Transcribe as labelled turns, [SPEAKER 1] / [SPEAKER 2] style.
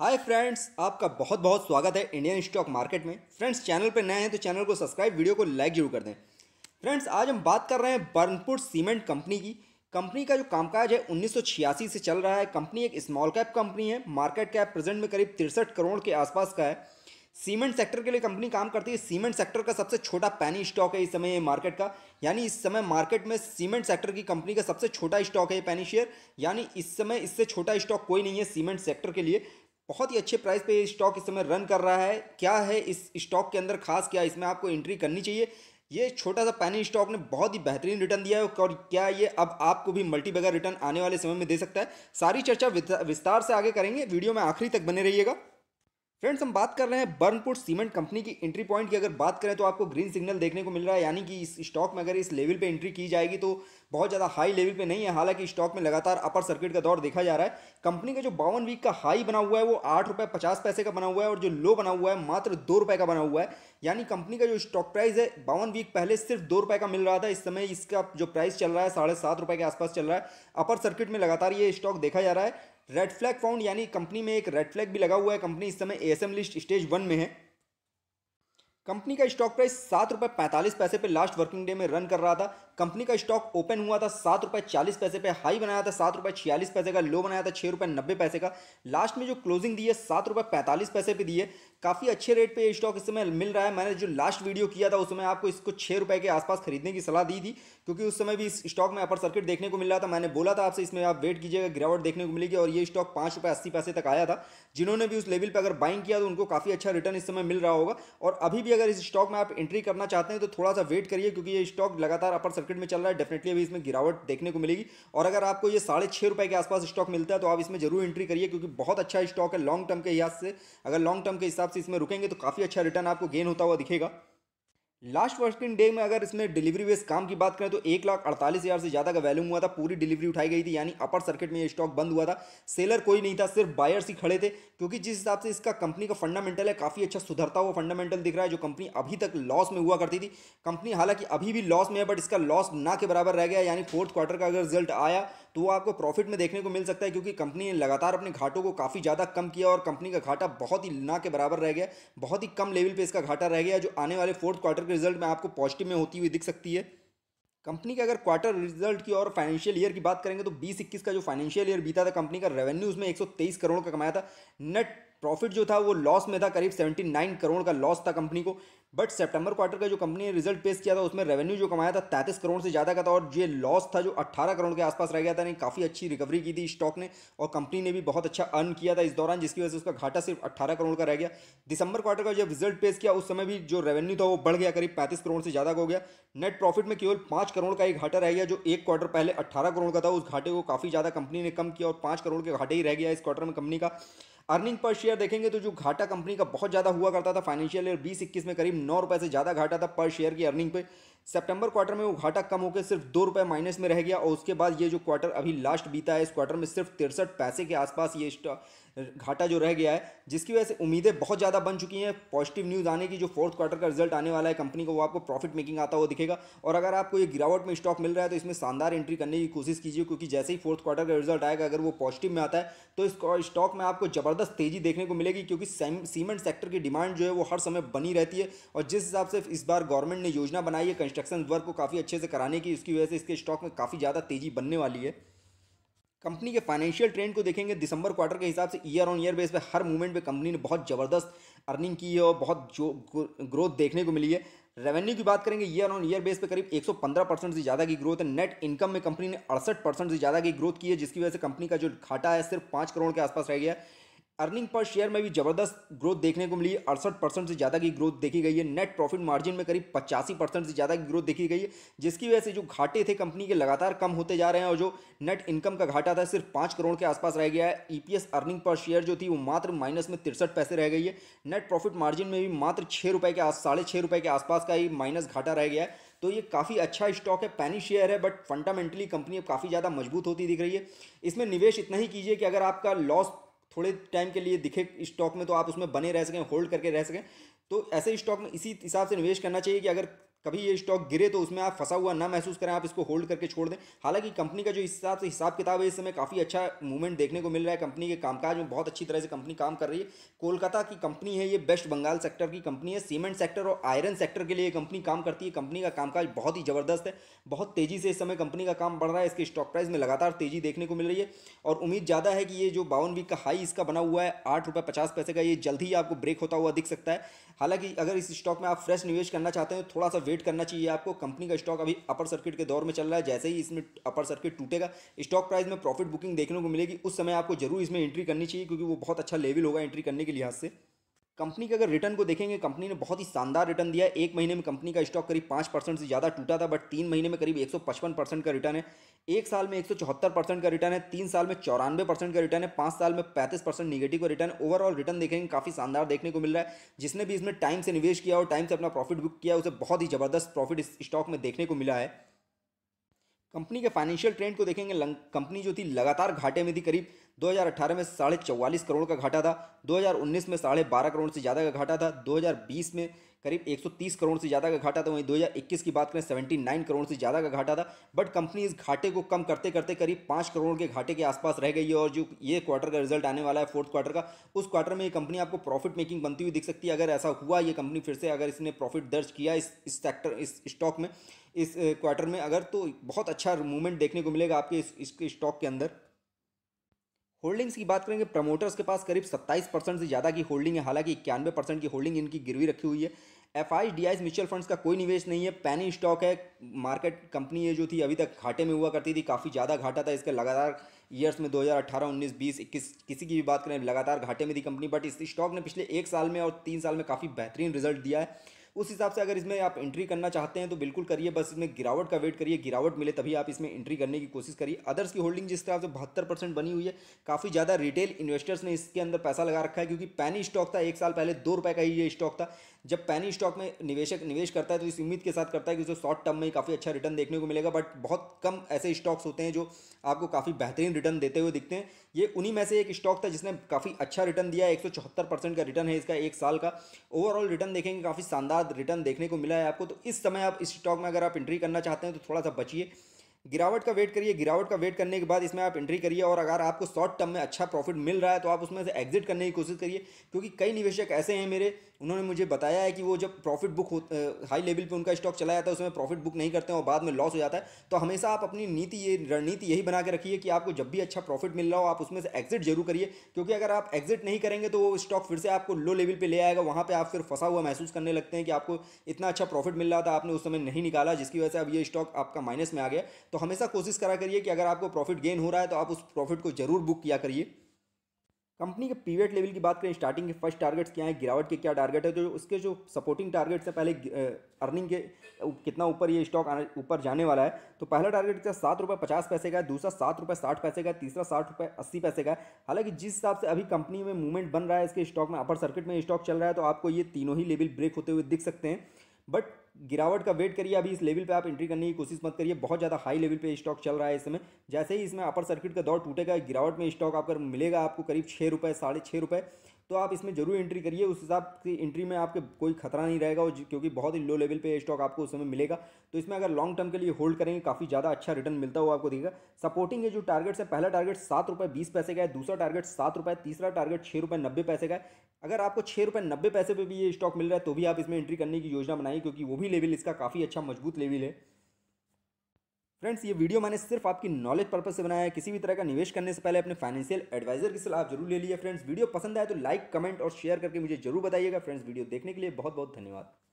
[SPEAKER 1] hi friends आपका बहुत बहुत स्वागत है इंडियन स्टॉक मार्केट में फ्रेंड्स चैनल पर नए हैं तो चैनल को सब्सक्राइब वीडियो को लाइक जरूर कर दें फ्रेंड्स आज हम बात कर रहे हैं बर्नपुर सीमेंट कंपनी की कंपनी का जो कामकाज है 1986 से चल रहा है कंपनी एक स्मॉल कैप कंपनी है मार्केट कैप प्रेजेंट में करीब तिरसठ करोड़ के आसपास का है सीमेंट सेक्टर के लिए कंपनी काम करती है सीमेंट सेक्टर का सबसे छोटा पैनी स्टॉक है इस समय ये मार्केट का यानी इस समय मार्केट में सीमेंट सेक्टर की कंपनी का सबसे छोटा स्टॉक है ये पैनी शेयर यानी इस समय इससे छोटा स्टॉक कोई नहीं है सीमेंट सेक्टर के लिए बहुत ही अच्छे प्राइस पे स्टॉक इस समय रन कर रहा है क्या है इस स्टॉक के अंदर खास क्या इसमें आपको एंट्री करनी चाहिए ये छोटा सा पैनी स्टॉक ने बहुत ही बेहतरीन रिटर्न दिया है और क्या ये अब आपको भी मल्टी रिटर्न आने वाले समय में दे सकता है सारी चर्चा विस्तार से आगे करेंगे वीडियो में आखिरी तक बने रहिएगा फ्रेंड्स हम बात कर रहे हैं बर्नपुट सीमेंट कंपनी की एंट्री पॉइंट की अगर बात करें तो आपको ग्रीन सिग्नल देखने को मिल रहा है यानी कि इस स्टॉक में अगर इस लेवल पे एंट्री की जाएगी तो बहुत ज़्यादा हाई लेवल पे नहीं है हालांकि स्टॉक में लगातार अपर सर्किट का दौर देखा जा रहा है कंपनी का जो बावन वीक का हाई बना हुआ है वो आठ रुपये पचास पैसे का बना हुआ है और जो लो बना हुआ है मात्र दो रुपये का बना हुआ है यानी कंपनी का जो स्टॉक प्राइस है बावन वीक पहले सिर्फ दो रुपये का मिल रहा था इस समय इसका जो प्राइस चल रहा है साढ़े सात रुपये के आसपास चल रहा है अपर सर्किट में लगातार ये स्टॉक देखा जा रहा है रेड फ्लैग फाउंड यानी कंपनी में एक रेड फ्लैग भी लगा हुआ है कंपनी इस समय एएसएम लिस्ट स्टेज वन में है कंपनी का स्टॉक प्राइस सात रुपये पैंतालीस पैसे पे लास्ट वर्किंग डे में रन कर रहा था कंपनी का स्टॉक ओपन हुआ था सात रुपये चालीस पैसे पे हाई बनाया था सात रुपये छियालीस पैसे का लो बनाया था छः रुपये नब्बे पैसे का लास्ट में जो क्लोजिंग दी है सात रुपये पैंतालीस पैसे पे दी है काफ़ी अच्छे रेट पे ये स्टॉक इस समय मिल रहा है मैंने जो लास्ट वीडियो किया था उस समय आपको इसको छः रुपये के आसपास खरीदने की सलाह दी थी क्योंकि उस समय भी इस स्टॉक में अपर सर्किट देखने को मिल रहा था मैंने बोला था आपसे इसमें आप वेट कीजिएगा गिरावट देखने को मिलेगी और ये स्टॉक पाँच रुपये अस्सी पैसे तक आया था जिन्होंने भी उस लेवल पर अगर बाइंग किया तो उनको काफ़ी अच्छा रिटर्न इस समय मिल रहा होगा और अभी भी अगर इस स्टॉक में आप एंट्री करना चाहते हैं तो थोड़ा सा वेट करिए क्योंकि ये स्टॉक लगातार अपर सर्किट में चल रहा है डेफिनेटली अभी इसमें गिरावट देखने को मिलेगी और अगर आपको ये साढ़े छह रुपए के आसपास स्टॉक मिलता है तो आप इसमें जरूर एंट्री करिए क्योंकि बहुत अच्छा स्टॉक है लॉन्ग टर्म के हिसाब से अगर लॉन्ग टर्म के हिसाब हिसाब से इसमें रुकेंगे तो काफ़ी अच्छा रिटर्न आपको गेन होता हुआ दिखेगा लास्ट वर्किंग डे में अगर इसमें डिलीवरी बेस काम की बात करें तो एक लाख अड़तालीस हज़ार से ज़्यादा का वैल्यूम हुआ था पूरी डिलीवरी उठाई गई थी यानी अपर सर्किट में ये स्टॉक बंद हुआ था सेलर कोई नहीं था सिर्फ बायर्स ही खड़े थे क्योंकि जिस हिसाब से इसका कंपनी का फंडामेंटल है काफ़ी अच्छा सुधरता हुआ फंडामेंटल दिख रहा है जो कंपनी अभी तक लॉस में हुआ करती थी कंपनी हालांकि अभी भी लॉस में है बट इसका लॉस ना के बराबर रह गया यानी फोर्थ क्वार्टर का अगर रिजल्ट आया तो वो आपको प्रॉफिट में देखने को मिल सकता है क्योंकि कंपनी ने लगातार अपने घाटों को काफ़ी ज़्यादा कम किया और कंपनी का घाटा बहुत ही ना के बराबर रह गया बहुत ही कम लेवल पर इसका घाटा रह गया जो आने वाले फोर्थ क्वार्टर के रिजल्ट में आपको पॉजिटिव में होती हुई दिख सकती है कंपनी के अगर क्वार्टर रिजल्ट की और फाइनेंशियल ईयर की बात करेंगे तो बीस इक्कीस का जो फाइनेंशियल ईयर बीता था कंपनी का रेवेन्यू उसमें एक करोड़ का कमाया था नेट प्रॉफिट जो था वो लॉस में था करीब 79 करोड़ का लॉस था कंपनी को बट सितंबर क्वार्टर का जो कंपनी ने रिजल्ट पेश किया था उसमें रेवेन्यू जो कमाया था तैंतीस करोड़ से ज़्यादा का था और ये लॉस था जो 18 करोड़ के आसपास रह गया था नहीं काफ़ी अच्छी रिकवरी की थी स्टॉक ने और कंपनी ने भी बहुत अच्छा अर्न किया था इस दौरान जिसकी वजह से उसका घाटा सिर्फ अट्ठारह करोड़ का रह गया दिसंबर क्वार्टर का जब रिजल्ट पेश किया उस समय भी जो रेवेन्यू था वो बढ़ गया करीब पैंतीस करोड़ से ज़्यादा हो गया नेट प्रॉफिट में केवल पाँच करोड़ का ही घाटा रह गया जो एक क्वार्टर पहले अट्ठारह करोड़ का था उस घाटे को काफ़ी ज़्यादा कंपनी ने कम किया और पाँच करोड़ के घाटे ही रह गया इस क्वार्टर में कंपनी का अर्निंग पर शेयर देखेंगे तो जो घाटा कंपनी का बहुत ज़्यादा हुआ करता था फाइनेंशियल ईयर बीस इक्कीस में करीब नौ रुपये से ज़्यादा घाटा था पर शेयर की अर्निंग पे सितंबर क्वार्टर में वो घाटा कम होकर सिर्फ दो रुपये माइनस में रह गया और उसके बाद ये जो क्वार्टर अभी लास्ट बीता है इस क्वार्टर में सिर्फ तिरसठ पैसे के आसपास ये घाटा जो रह गया है जिसकी वजह से उम्मीदें बहुत ज़्यादा बन चुकी हैं पॉजिटिव न्यूज़ आने की जो फोर्थ क्वार्टर का रिजल्ट आने वाला है कंपनी को वो आपको प्रॉफिट मेकिंग आता हुआ दिखेगा और अगर आपको ये गिरावट में स्टॉक मिल रहा है तो इसमें शानदार एंट्री करने की कोशिश कीजिए क्योंकि जैसे ही फोर्थ क्वार्टर का रिजल्ट आएगा अगर वो पॉजिटिव में आता है तो इस स्टॉक में आपको ज़बरदस्त तेज़ी देखने को मिलेगी क्योंकि सीमेंट सेक्टर की डिमांड जो है वो हर समय बनी रहती है और जिस हिसाब से इस बार गवर्नमेंट ने योजना बनाई है कंस्ट्रक्शन वर्क को काफ़ी अच्छे से कराने की उसकी वजह से इसके स्टॉक में काफ़ी ज़्यादा तेज़ी बनने वाली है कंपनी के फाइनेंशियल ट्रेंड को देखेंगे दिसंबर क्वार्टर के हिसाब से ईयर ऑन ईयर बेस पे हर मूवमेंट पे कंपनी ने बहुत ज़बरदस्त अर्निंग की है और बहुत जो ग्रोथ देखने को मिली है रेवेन्यू की बात करेंगे ईयर ऑन ईयर बेस पे करीब 115 परसेंट से ज़्यादा की ग्रोथ है नेट इनकम में कंपनी ने अड़सठ परसेंट से ज़्यादा की ग्रोथ की है जिसकी वजह से कंपनी का जो घाटा है सिर्फ पाँच करोड़ के आसपास रह गया है अर्निंग पर शेयर में भी जबरदस्त ग्रोथ देखने को मिली है अड़सठ परसेंट से ज़्यादा की ग्रोथ देखी गई है नेट प्रॉफिट मार्जिन में करीब पचासी परसेंट से ज़्यादा की ग्रोथ देखी गई है जिसकी वजह से जो घाटे थे कंपनी के लगातार कम होते जा रहे हैं और जो नेट इनकम का घाटा था सिर्फ पाँच करोड़ के आसपास रह गया है ईपीएस अर्निंग पर शेयर जो थी वो मात्र माइनस में तिरसठ पैसे रह गई है नेट प्रॉफिट मार्जिन में भी मात्र छः रुपये के साढ़े छः रुपये के आसपास का ही माइनस घाटा रह गया है तो ये काफ़ी अच्छा स्टॉक है पैनी शेयर है बट फंडामेंटली कंपनी अब काफ़ी ज़्यादा मजबूत होती दिख रही है इसमें निवेश इतना ही कीजिए कि अगर आपका लॉस थोड़े टाइम के लिए दिखे स्टॉक में तो आप उसमें बने रह सकें होल्ड करके रह सकें तो ऐसे स्टॉक में इसी हिसाब से निवेश करना चाहिए कि अगर कभी ये स्टॉक गिरे तो उसमें आप फंसा हुआ ना महसूस करें आप इसको होल्ड करके छोड़ दें हालांकि कंपनी का जो हिसाब से हिसाब किताब है इस समय काफ़ी अच्छा मूवमेंट देखने को मिल रहा है कंपनी के कामकाज में बहुत अच्छी तरह से कंपनी काम कर रही है कोलकाता की कंपनी है ये बेस्ट बंगाल सेक्टर की कंपनी है सीमेंट सेक्टर और आयरन सेक्टर के लिए कंपनी काम करती है कंपनी का कामकाज बहुत ही ज़बरदस्त है बहुत तेज़ी से इस समय कंपनी का काम बढ़ रहा है इसके स्टॉक प्राइस में लगातार तेज़ी देखने को मिल रही है और उम्मीद ज़्यादा है कि ये जो बावन वीक का हाई इसका बना हुआ है आठ रुपये पचास पैसे का ये जल्द ही आपको ब्रेक होता हुआ दिख सकता है हालांकि अगर इस स्टॉक में आप फ्रेश निवेश करना चाहते तो थोड़ा सा वेट वेट करना चाहिए आपको कंपनी का स्टॉक अभी अपर सर्किट के दौर में चल रहा है जैसे ही इसमें अपर सर्किट टूटेगा स्टॉक प्राइस में प्रॉफिट बुकिंग देखने को मिलेगी उस समय आपको जरूर इसमें एंट्री करनी चाहिए क्योंकि वो बहुत अच्छा लेवल होगा एंट्री करने के लिहाज से कंपनी के अगर रिटर्न को देखेंगे कंपनी ने बहुत ही शानदार रिटर्न दिया एक महीने में कंपनी का स्टॉक करीब पाँच परसेंट से ज़्यादा टूटा था बट तीन महीने में करीब एक सौ पचपन परसेंट का रिटर्न है एक साल में एक परसेंट का रिटर्न है तीन साल में चौरानवे परसेंट का रिटर्न है पाँच साल में पैंतीस परसेंट निगेटिव का रिटर्न ओवरऑल रिटर्न देखेंगे काफ़ी शानदार देखने को मिल रहा है जिसने भी इसमें टाइम से निवेश किया और टाइम से अपना प्रॉफिट बुक किया उसे बहुत ही ज़बरदस्त प्रॉफिट इस स्टॉक में देखने को मिला है कंपनी के फाइनेंशियल ट्रेंड को देखेंगे कंपनी जो थी लगातार घाटे में थी करीब 2018 में साढ़े चौवालीस करोड़ का घाटा था 2019 में साढ़े बारह करोड़ से ज़्यादा का घाटा था 2020 में करीब 130 करोड़ से ज़्यादा का घाटा था वहीं 2021 की बात करें 79 करोड़ से ज़्यादा का घाटा था बट कंपनी इस घाटे को कम करते करते करीब पाँच करोड़ के घाटे के आसपास रह गई है और जो ये क्वार्टर का रिजल्ट आने वाला है फोर्थ क्वार्टर का उस क्वार्टर में ये कंपनी आपको प्रॉफिट मेकिंग बनती हुई दिख सकती है अगर ऐसा हुआ ये कंपनी फिर से अगर इसने प्रॉफिट दर्ज किया इस इस सेक्टर इस स्टॉक में इस क्वार्टर में अगर तो बहुत अच्छा मूवमेंट देखने को मिलेगा आपके इस स्टॉक के अंदर होल्डिंग्स की बात करेंगे प्रमोटर्स के पास करीब 27 परसेंट से ज़्यादा की होल्डिंग है हालांकि इक्यानवे परसेंट की होल्डिंग इनकी गिरवी रखी हुई है F I D Is mutual funds का कोई निवेश नहीं है पैनी स्टॉक है मार्केट कंपनी ये जो थी अभी तक घाटे में हुआ करती थी काफ़ी ज़्यादा घाटा था इसका लगातार ईयर्स में 2018, 19, 20, 21 किसी की भी बात करें लगातार घाटे में थी कंपनी बट इस स्टॉक ने पिछले एक साल में और तीन साल में काफ़ी बेहतरीन रिजल्ट दिया है उस हिसाब से अगर इसमें आप एंट्री करना चाहते हैं तो बिल्कुल करिए बस इसमें गिरावट का वेट करिए गिरावट मिले तभी आप इसमें एंट्री करने की कोशिश करिए अदर्स की होल्डिंग जिस तरह से बहत्तर परसेंट बनी हुई है काफ़ी ज़्यादा रिटेल इन्वेस्टर्स ने इसके अंदर पैसा लगा रखा है क्योंकि पैनी स्टॉक था एक साल पहले दो रुपये का ही ये स्टॉक था जब पैनी स्टॉक में निवेशक निवेश करता है तो इस उम्मीद के साथ करता है कि उसे शॉर्ट टर्म में काफ़ी अच्छा रिटर्न देखने को मिलेगा बट बहुत कम ऐसे स्टॉक्स होते हैं जो आपको काफ़ी बेहतरीन रिटर्न देते हुए दिखते हैं ये उन्हीं में से एक स्टॉक था जिसने काफ़ी अच्छा रिटर्न दिया है एक का रिटर्न है इसका एक साल का ओवरऑल रिटर्न देखेंगे काफ़ी शानदार रिटर्न देखने को मिला है आपको तो इस समय आप इस स्टॉक में अगर आप एंट्री करना चाहते हैं तो थोड़ा सा बचिए गिरावट का वेट करिए गिरावट का वेट करने के बाद इसमें आप एंट्री करिए और अगर आपको शॉर्ट टर्म में अच्छा प्रॉफिट मिल रहा है तो आप उसमें से एग्जिट करने की कोशिश करिए क्योंकि कई निवेशक ऐसे हैं मेरे उन्होंने मुझे बताया है कि वो जब प्रॉफिट बुक हाई लेवल पे उनका स्टॉक चला जाता है उसमें प्रॉफिट बुक नहीं करते हैं और बाद में लॉस हो जाता है तो हमेशा आप अपनी नीति ये रणनीति यही बना के रखिए कि आपको जब भी अच्छा प्रॉफिट मिल रहा हो आप उसमें से एग्जिट जरूर करिए क्योंकि अगर आप एग्जिट नहीं करेंगे तो वो स्टॉक फिर से आपको लो लेवल पर ले आएगा वहाँ पर आप फिर फंसा हुआ महसूस करने लगते हैं कि आपको इतना अच्छा प्रॉफिट मिल रहा था आपने उस समय नहीं निकाला जिसकी वजह से अब ये स्टॉक आपका माइनस में आ गया तो तो हमेशा कोशिश करा करिए कि अगर आपको प्रॉफिट गेन हो रहा है तो आप उस प्रॉफिट को जरूर बुक किया करिए कंपनी के पीवेट लेवल की बात करें स्टार्टिंग के फर्स्ट टारगेट्स क्या हैं गिरावट के क्या टारगेट है तो उसके जो सपोर्टिंग टारगेट्स हैं पहले अर्निंग के कितना ऊपर ये स्टॉक ऊपर जाने वाला है तो पहला टारगेट क्या सात रुपये पचास पैसे का दूसरा सात रुपये साठ पैसे का तीसरा साठ रुपये अस्सी पैसे का हालांकि जिस हिसाब से अभी कंपनी में मूवमेंट बन रहा है इसके स्टॉक में अपर सर्किट में स्टॉक चल रहा है तो आपको ये तीनों ही लेवल ब्रेक होते हुए दिख सकते हैं बट गिरावट का वेट करिए अभी इस लेवल पे आप एंट्री करने की कोशिश मत करिए बहुत ज़्यादा हाई लेवल पे स्टॉक चल रहा है इस समय जैसे ही इसमें अपर सर्किट का दौर टूटेगा गिरावट में स्टॉक आपका मिलेगा आपको करीब छः रुपये साढ़े छः रुपये तो आप इसमें जरूर एंट्री करिए उस हिसाब की एंट्री में आपके कोई खतरा नहीं रहेगा क्योंकि बहुत ही लो लेवल पे स्टॉक आपको उस समय मिलेगा तो इसमें अगर लॉन्ग टर्म के लिए होल्ड करेंगे काफ़ी ज़्यादा अच्छा रिटर्न मिलता हुआ आपको देगा सपोर्टिंग के जो टारगेट्स है पहला टारगेट सात रुपये बीस पैसे का है दूसरा टारगेट सात रुपये तीसरा टारगेट छः रुपये नब्बे पैसे का है अगर आपको छः रुपये नब्बे पैसे पर भी ये स्टॉक मिल रहा है तो भी आप इसमें एंट्री करने की योजना बनाइए क्योंकि वो भी लेवल इसका काफ़ी अच्छा मजबूत लेवल है फ्रेंड्स ये वीडियो मैंने सिर्फ आपकी नॉलेज पर्पज से बनाया है किसी भी तरह का निवेश करने से पहले अपने फाइनेंशियल एडवाइजर की सलाह जरूर ले लिया फ्रेंड्स वीडियो पसंद आए तो लाइक कमेंट और शेयर करके मुझे जरूर बताइएगा फ्रेंड्स वीडियो देखने के लिए बहुत बहुत धन्यवाद